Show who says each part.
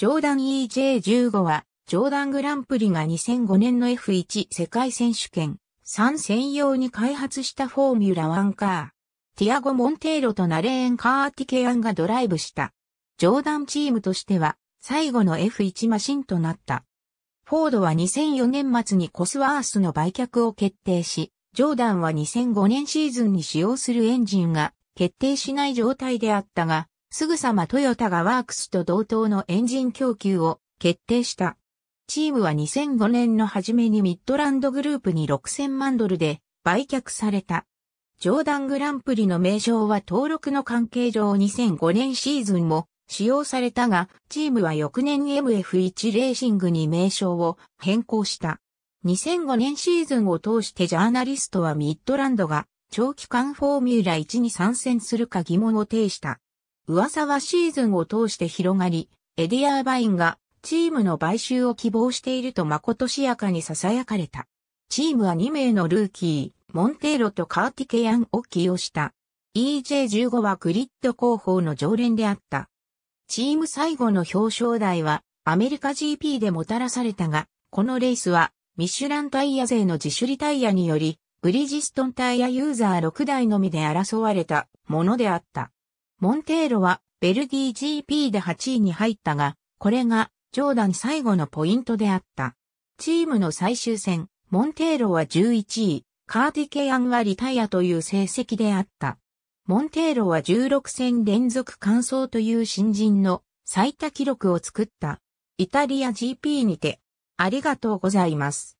Speaker 1: ジョーダン EJ15 は、ジョーダングランプリが2005年の F1 世界選手権3専用に開発したフォーミュラワンカー。ティアゴ・モンテーロとナレーン・カーティケアンがドライブした。ジョーダンチームとしては、最後の F1 マシンとなった。フォードは2004年末にコスワースの売却を決定し、ジョーダンは2005年シーズンに使用するエンジンが決定しない状態であったが、すぐさまトヨタがワークスと同等のエンジン供給を決定した。チームは2005年の初めにミッドランドグループに6000万ドルで売却された。ジョーダングランプリの名称は登録の関係上2005年シーズンも使用されたが、チームは翌年 MF1 レーシングに名称を変更した。2005年シーズンを通してジャーナリストはミッドランドが長期間フォーミュラ1に参戦するか疑問を呈した。噂はシーズンを通して広がり、エディアーバインがチームの買収を希望していると誠しやかに囁かれた。チームは2名のルーキー、モンテーロとカーティケアンを起用した。EJ15 はグリッド広報の常連であった。チーム最後の表彰台はアメリカ GP でもたらされたが、このレースはミシュランタイヤ勢の自主リタイヤにより、ブリジストンタイヤユーザー6台のみで争われたものであった。モンテーロはベルギー GP で8位に入ったが、これがジョーダン最後のポイントであった。チームの最終戦、モンテーロは11位、カーティケアンはリタイアという成績であった。モンテーロは16戦連続完走という新人の最多記録を作った。イタリア GP にて、ありがとうございます。